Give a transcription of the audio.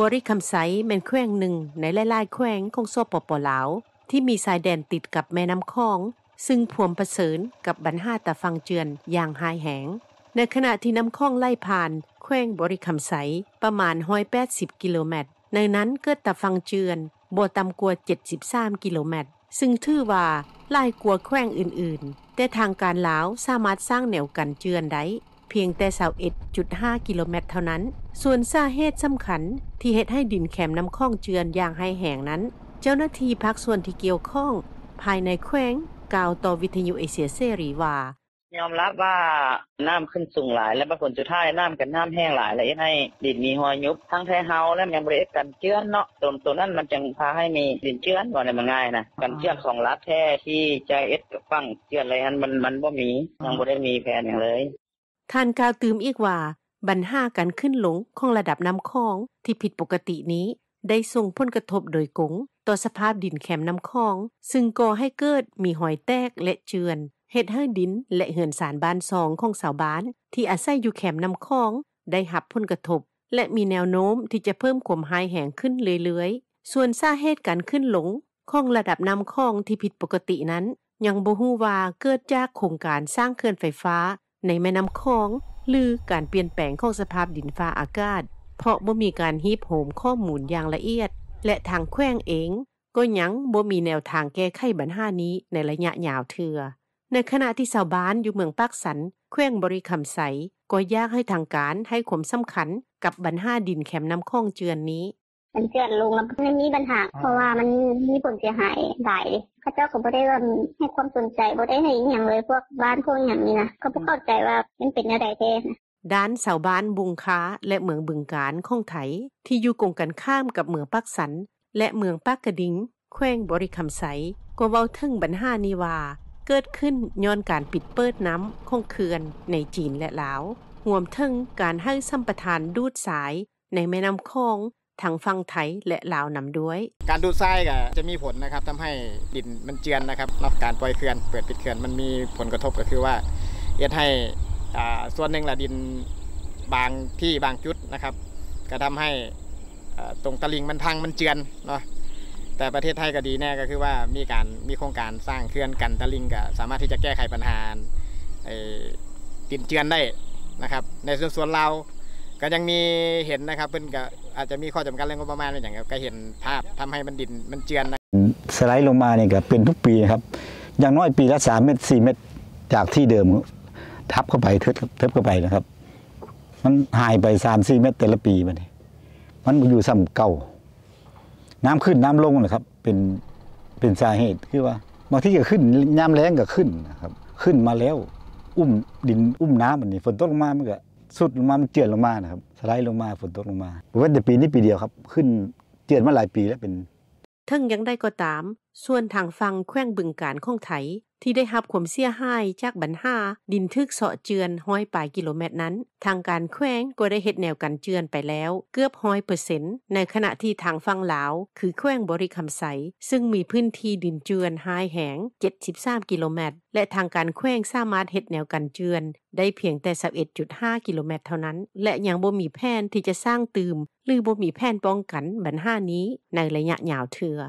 บริคำไซเป็นแขวงหนึ่ง ในหลาย ๆแขวงของโซปปลาวที่มีสายแดนติดกับแม่น้ำคอง ซึ่งพวมประเสริญกับบรรหาตะฟังเจือนอย่างหายแหง ในขณะที่น้ำคองไล่ผ่านแขวงบริคำไสประมาณ180กิโลเมตร ในนั้นเกิดตะฟังเจือนบ่ต่ำกว่า73 กิโลเมตร ซึ่งถือว่าลายกวัวแขวงอื่นๆแต่ทางการลาวสามารถสร้างแนวกันเจือนได้พียงแต่21.5 กิโลเมตรเท่านั้น ส่วนสาเหตุสำคัญ ที่เหตุให้ดินแคมน้คล้องเจือนอย่างให้แห่งนั้น เจ้าหน้าที่พักส่วนที่เกี่ยวข้อง ภายในแขวงกล่าวต่อวิทยุเอเชียเสรีว่ายอมรับว่าน้ำขึ้นสูงหลาย และาคนจุดท้ายน้ำกันน้ำแห้งหลายและให้ดินมีหอยยุบ ทั้งแท้เฮาและยังบริเอกันเจื้อนเนาะตัวตัวนั้นมันจึงพาให้มีดินเจื้อนว่าในมันง่ายนะกันเจื้อนของรัฐแท้ที่ใจเอ็ดฟังเจื้อนอะไรนั้นมันมันบ่มียังบ่ได้มีแผนอย่างเลยท่านกล่าวตืมอีกว่าบัญหาการขึ้นหลงของระดับน้ำคองที่ผิดปกตินี้ ได้ส่งผลกระทบโดยกงต่อสภาพดินแคมน้ำคอง ซึ่งก่อให้เกิดมีหอยแตกและเจือนเฮ็ดให้ดินและเหือนสารบ้านซองของสาวบ้าน ที่อาศัยอยู่แคมน้ำคอง ได้หับผลกระทบ และมีแนวโน้มที่จะเพิ่มความหายแห่งขึ้นเรื่อยๆส่วนสาเหตุการขึ้นหลงของระดับน้ำคองที่ผิดปกตินั้น ยังบ่ฮู้ว่าเกิดจากโครงการสร้างเขื่อนไฟฟ้าในแม่น้ำคอง หรือการเปลี่ยนแปลงของสภาพดินฟ้าอากาศ เพราะบ่มีการฮีบโหมข้อมูลอย่างละเอียด และทางแขวงเองก็ยังบ่มีแนวทางแก้ไขบัญหานี้ในระยะยาวเทือ ในขณะที่ชาวบ้านอยู่เมืองปากสันแขวงบริคำไสก็ยากให้ทางการให้ความสำคัญกับบัญหาดินแคมน้ำคองเจือนนี้มันเกิดนลงแล้วมันมีปัญหา เพราะว่ามันมีผลเสียหายหลายพราเจ้าก็บ่ได้ว่าให้ความสนใจบ่ได้ให้อย่างเลยพวกบ้านพวกอย่างนี้นะก็วกเข้าใจว่ามันเป็นอะไรแท้นะด้านสาวบ้านบุงค้าและเมืองบึงการของไถที่อยู่กงกันข้ามกับเมืองปักสัน และเมืองปักกระดิงแขวงบริคำไสก็เว้าถึงบัญหานี้ว่าเกิดขึ้นย้อนการปิดเปิดน้ำของเขื่อนในจีนและลาวรวมถึงการให้สัมปทานดูดสาย ในแม่น้ำคองทั้งฟังไทยและลาวนำด้วย การดูดทรายก็จะมีผลนะครับทำให้ดินมันเจือนนะครับนอกการปล่อยเขื่อนเปิดปิดเขื่อนมันมีผลกระทบก็คือว่าเอ็ดให้ส่วนหนึ่งละดินบางที่บางจุดนะครับก็ทำให้ตรงตะลิงมันพังมันเจือนเนาะแต่ประเทศไทยก็ดีแน่ก็คือว่ามีการมีโครงการสร้างเขื่อนกันตะลิงก็สามารถที่จะแก้ไขปัญหาดินเจือนได้นะครับ ในส่วนส่วนเราก็ยังมีเห็นนะครับเพิ่นก็อาจจะมีข้อจำกัดเรื่องงบประมาณเปนอย่างเงี้ยก็เห็นภาพทำให้มันดินมันเจือนนะสไลด์ลงมาเนี่ยก็เป็นทุกปีครับ อย่างน้อยปีละสามเมตรสี่เมตร จากที่เดิมทับเข้าไปทึบทึบเข้าไปนะครับ มันหายไปสามสี่เมตรแต่ละปีมันมันอยู่ซ้ำเก่า น้ำขึ้นน้ำลงนะครับ เป็นเป็นสาเหตุคือว่าบางที่ก็ขึ้นน้ำแรงก็ขึ้นนะครับ ขึ้นมาแล้ว อุ้มดินอุ้มน้ำมันนี่ฝนตกลงมามันก็สุดลงมามันเจือนลงมานะครับสไลด์ลงมาฝนตกลงมาผมว่าแต่ปีนี้ปีเดียวครับ ขึ้นเจือนมาหลายปีแล้วเป็นทั้งยังได้ก็ตามส่วนทางฟังแควงบึงการของไทยที่ได้รับความเสียหายจากบัญหาดินทึกเสาะเจือนห้อยปลายกิโลเมตรนั้น ทางการแควงก็ได้เฮ็ดแนวกันเจือนไปแล้ว เกือบ100%ในขณะที่ทางฟังลาว คือแควงบริคำไสซึ่งมีพื้นที่ดินเจือนหายแหง 73 กิโลเมตร และทางการแควงสามารถเฮ็ดแนวกันเจือนได้เพียงแต่11.5กิโลเมตรเท่านั้น และยังบ่มีแผนที่จะสร้างตืมหรือบ่มีแผนป้องกันบัญหานี้ในระยะยาวเทือ